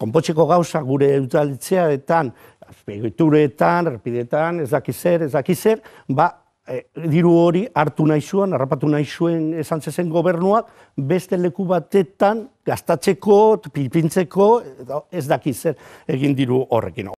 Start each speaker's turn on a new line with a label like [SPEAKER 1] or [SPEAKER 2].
[SPEAKER 1] konpotxeko gauza gure eutalitzeaetan, azpegituretan, erpidetan, ez daki zer, ez daki zer, ba, eh, diru hori hartu nahi zuen, harrapatu nahi esan zezen gobernuak, beste leku batetan, gastatzeko pilpintzeko, ez daki zer egin diru horrekin.